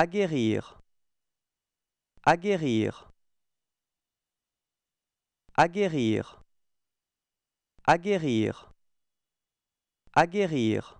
Aguerrir. Aguerrir. Aguerrir. Aguerrir. Aguerrir.